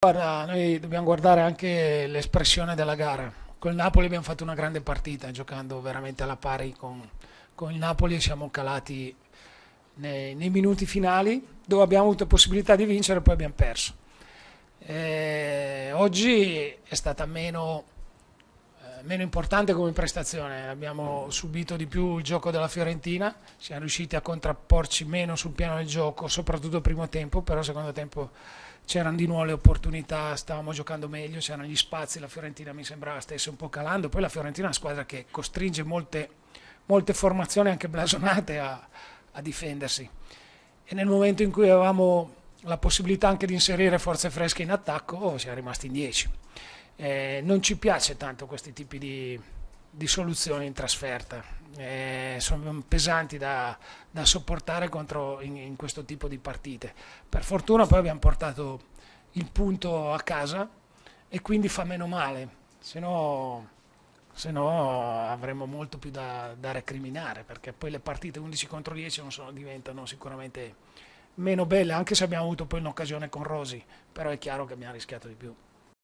Guarda, noi dobbiamo guardare anche l'espressione della gara. Col Napoli abbiamo fatto una grande partita, giocando veramente alla pari con, con il Napoli e siamo calati nei, nei, minuti finali dove abbiamo avuto possibilità di vincere e poi abbiamo perso. E eh, oggi è stata meno meno importante come prestazione, abbiamo subito di più il gioco della Fiorentina, siamo riusciti a contrapporci meno sul piano del gioco, soprattutto primo tempo, però secondo tempo c'erano di nuovo le opportunità, stavamo giocando meglio, c'erano gli spazi, la Fiorentina mi sembrava stesse un po' calando, poi la Fiorentina è una squadra che costringe molte, molte formazioni anche blasonate a, a difendersi e nel momento in cui avevamo la possibilità anche di inserire forze fresche in attacco oh, siamo rimasti in 10 eh, non ci piace tanto questi tipi di, di soluzioni in trasferta, eh, sono pesanti da, da sopportare contro in, in, questo tipo di partite. Per fortuna poi abbiamo portato il punto a casa e quindi fa meno male, se no, se no avremmo molto più da, da recriminare perché poi le partite 11 contro 10 sono, diventano sicuramente meno belle, anche se abbiamo avuto poi un'occasione con Rosi, però è chiaro che abbiamo rischiato di più.